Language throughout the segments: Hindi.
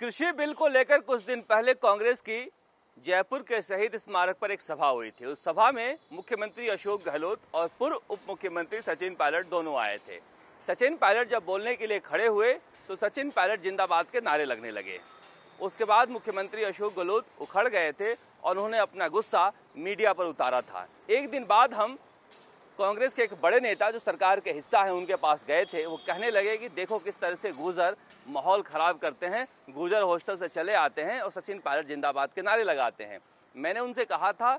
कृषि बिल को लेकर कुछ दिन पहले कांग्रेस की जयपुर के शहीद स्मारक पर एक सभा हुई थी उस सभा में मुख्यमंत्री अशोक गहलोत और पूर्व उप मुख्यमंत्री सचिन पायलट दोनों आए थे सचिन पायलट जब बोलने के लिए खड़े हुए तो सचिन पायलट जिंदाबाद के नारे लगने लगे उसके बाद मुख्यमंत्री अशोक गहलोत उखड़ गए थे और उन्होंने अपना गुस्सा मीडिया पर उतारा था एक दिन बाद हम कांग्रेस के एक बड़े नेता जो सरकार के हिस्सा है उनके पास गए थे वो कहने लगे कि देखो किस तरह से गुजर माहौल खराब करते हैं गुजर हॉस्टल से चले आते हैं और सचिन पायलट जिंदाबाद के नारे लगाते हैं मैंने उनसे कहा था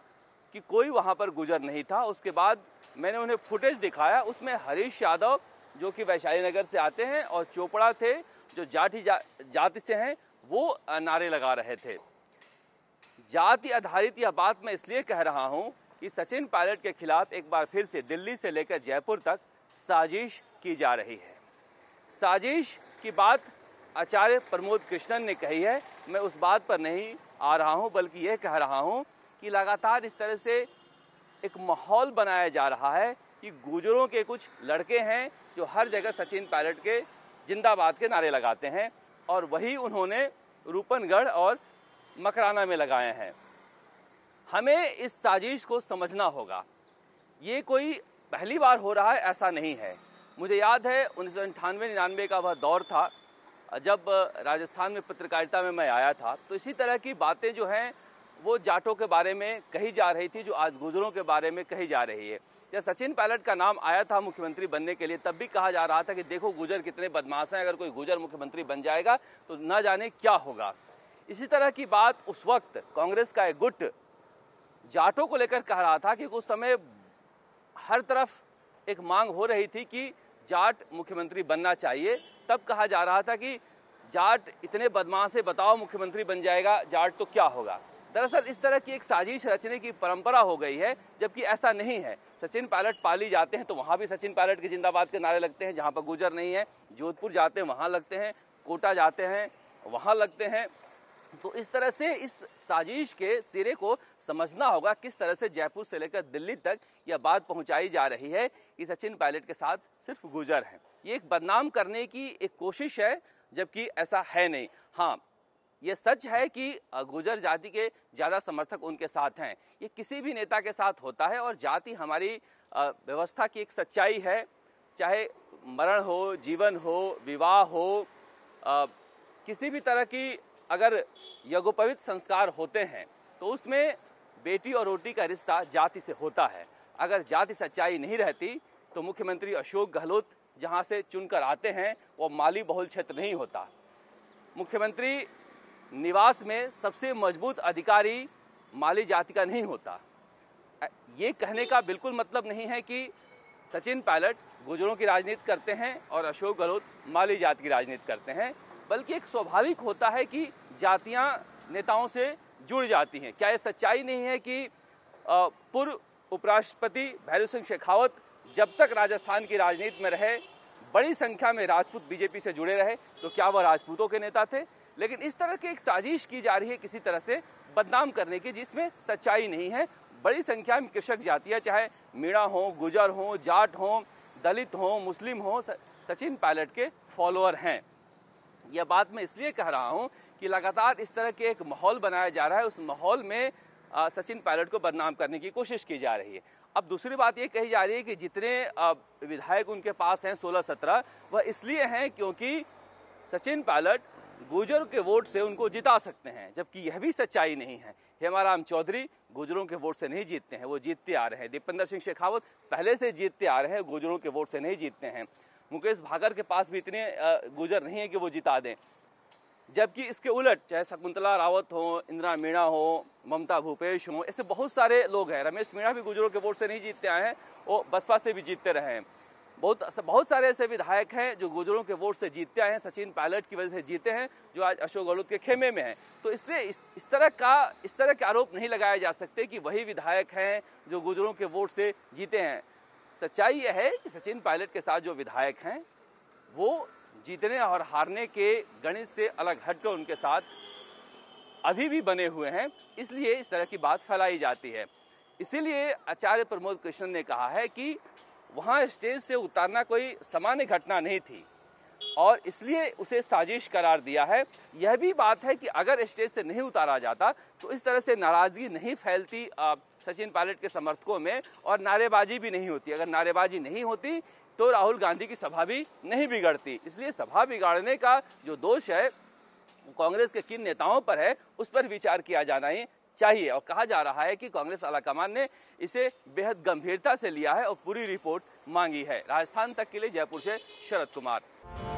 कि कोई वहाँ पर गुजर नहीं था उसके बाद मैंने उन्हें फुटेज दिखाया उसमें हरीश यादव जो कि वैशाली नगर से आते हैं और चोपड़ा थे जो जाति जा, जाति से हैं वो नारे लगा रहे थे जाति आधारित यह बात मैं इसलिए कह रहा हूँ कि सचिन पायलट के खिलाफ एक बार फिर से दिल्ली से लेकर जयपुर तक साजिश की जा रही है साजिश की बात आचार्य प्रमोद कृष्णन ने कही है मैं उस बात पर नहीं आ रहा हूं बल्कि यह कह रहा हूं कि लगातार इस तरह से एक माहौल बनाया जा रहा है कि गुजरों के कुछ लड़के हैं जो हर जगह सचिन पायलट के जिंदाबाद के नारे लगाते हैं और वही उन्होंने रूपनगढ़ और मकराना में लगाए हैं हमें इस साजिश को समझना होगा ये कोई पहली बार हो रहा है ऐसा नहीं है मुझे याद है उन्नीस सौ अंठानवे निन्यानवे का वह दौर था जब राजस्थान में पत्रकारिता में मैं आया था तो इसी तरह की बातें जो हैं वो जाटों के बारे में कही जा रही थी जो आज गुजरों के बारे में कही जा रही है जब सचिन पायलट का नाम आया था मुख्यमंत्री बनने के लिए तब भी कहा जा रहा था कि देखो गुजर कितने बदमाश हैं अगर कोई गुजर मुख्यमंत्री बन जाएगा तो ना जाने क्या होगा इसी तरह की बात उस वक्त कांग्रेस का एक गुट जाटों को लेकर कह रहा था कि उस समय हर तरफ एक मांग हो रही थी कि जाट मुख्यमंत्री बनना चाहिए तब कहा जा रहा था कि जाट इतने बदमाश है बताओ मुख्यमंत्री बन जाएगा जाट तो क्या होगा दरअसल इस तरह की एक साजिश रचने की परंपरा हो गई है जबकि ऐसा नहीं है सचिन पायलट पाली जाते हैं तो वहाँ भी सचिन पायलट के जिंदाबाद के नारे लगते हैं जहाँ पर गुजर नहीं है जोधपुर जाते हैं वहाँ लगते हैं कोटा जाते हैं वहाँ लगते हैं तो इस तरह से इस साजिश के सिरे को समझना होगा किस तरह से जयपुर से लेकर दिल्ली तक यह बात पहुंचाई जा रही है कि सचिन पायलट के साथ सिर्फ गुजर है ये एक बदनाम करने की एक कोशिश है जबकि ऐसा है नहीं हाँ ये सच है कि गुजर जाति के ज़्यादा समर्थक उनके साथ हैं ये किसी भी नेता के साथ होता है और जाति हमारी व्यवस्था की एक सच्चाई है चाहे मरण हो जीवन हो विवाह हो किसी भी तरह की अगर यज्ञोपवित संस्कार होते हैं तो उसमें बेटी और रोटी का रिश्ता जाति से होता है अगर जाति सच्चाई नहीं रहती तो मुख्यमंत्री अशोक गहलोत जहां से चुनकर आते हैं वो माली बहुल क्षेत्र नहीं होता मुख्यमंत्री निवास में सबसे मजबूत अधिकारी माली जाति का नहीं होता ये कहने का बिल्कुल मतलब नहीं है कि सचिन पायलट गुजरों की राजनीति करते हैं और अशोक गहलोत माली जाति की राजनीति करते हैं बल्कि एक स्वाभाविक होता है कि जातियां नेताओं से जुड़ जाती हैं क्या ये सच्चाई नहीं है कि पूर्व उपराष्ट्रपति भैरव सिंह शेखावत जब तक राजस्थान की राजनीति में रहे बड़ी संख्या में राजपूत बीजेपी से जुड़े रहे तो क्या वह राजपूतों के नेता थे लेकिन इस तरह की एक साजिश की जा रही है किसी तरह से बदनाम करने की जिसमें सच्चाई नहीं है बड़ी संख्या में कृषक जातियाँ चाहे मीणा हों गुजर हों जाट हों दलित हों मुस्लिम हों सचिन पायलट के फॉलोअर हैं यह बात मैं इसलिए कह रहा हूँ कि लगातार इस तरह के एक माहौल बनाया जा रहा है उस माहौल में सचिन पायलट को बदनाम करने की कोशिश की जा रही है अब दूसरी बात ये कही जा रही है कि जितने विधायक उनके पास हैं सोलह सत्रह वह इसलिए हैं क्योंकि सचिन पायलट गुजर के वोट से उनको जिता सकते हैं जबकि यह भी सच्चाई नहीं है हेमाराम चौधरी गुजरों के वोट से नहीं जीतते हैं वो जीतते आ रहे हैं दीपेंद्र सिंह शेखावत पहले से जीतते आ रहे हैं गुजरों के वोट से नहीं जीतते हैं मुकेश भागर के पास भी इतने गुजर नहीं है कि वो जिता दें जबकि इसके उलट चाहे शकुंतला रावत हो इंदिरा मीणा हो ममता भूपेश हो ऐसे बहुत सारे लोग हैं रमेश मीणा भी गुजरों के वोट से नहीं जीतते आए हैं वो बसपा से भी जीतते रहे हैं बहुत बहुत सारे ऐसे विधायक हैं जो गुजरों के वोट से जीतते आए हैं सचिन पायलट की वजह से जीते हैं जो आज अशोक गहलोत के खेमे में हैं तो इसलिए इस, इस तरह का इस तरह के आरोप नहीं लगाए जा सकते कि वही विधायक हैं जो गुजरों के वोट से जीते हैं सच्चाई यह है कि सचिन पायलट के साथ जो विधायक हैं वो जीतने और हारने के गणित से अलग हटकर उनके साथ अभी भी बने हुए हैं इसलिए इस तरह की बात फैलाई जाती है इसीलिए आचार्य प्रमोद कृष्ण ने कहा है कि वहाँ स्टेज से उतारना कोई सामान्य घटना नहीं थी और इसलिए उसे साजिश करार दिया है यह भी बात है कि अगर स्टेज से नहीं उतारा जाता तो इस तरह से नाराज़गी नहीं फैलती सचिन पायलट के समर्थकों में और नारेबाजी भी नहीं होती अगर नारेबाजी नहीं होती तो राहुल गांधी की सभा भी नहीं बिगड़ती इसलिए सभा बिगाड़ने का जो दोष है कांग्रेस के किन नेताओं पर है उस पर विचार किया जाना ही चाहिए और कहा जा रहा है कि कांग्रेस आलाकमान ने इसे बेहद गंभीरता से लिया है और पूरी रिपोर्ट मांगी है राजस्थान तक के लिए जयपुर से शरद कुमार